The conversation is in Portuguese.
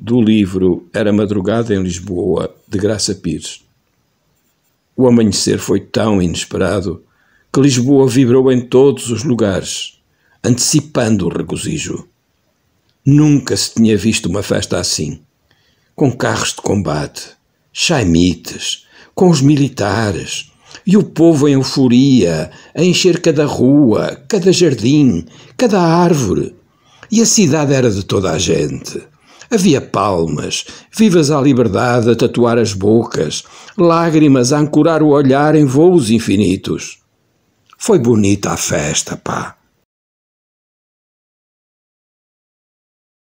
do livro Era Madrugada em Lisboa, de Graça Pires. O amanhecer foi tão inesperado que Lisboa vibrou em todos os lugares, antecipando o regozijo. Nunca se tinha visto uma festa assim, com carros de combate, chaimites, com os militares, e o povo em euforia, a encher cada rua, cada jardim, cada árvore. E a cidade era de toda a gente Havia palmas, vivas à liberdade a tatuar as bocas, lágrimas a ancorar o olhar em voos infinitos. Foi bonita a festa, pá.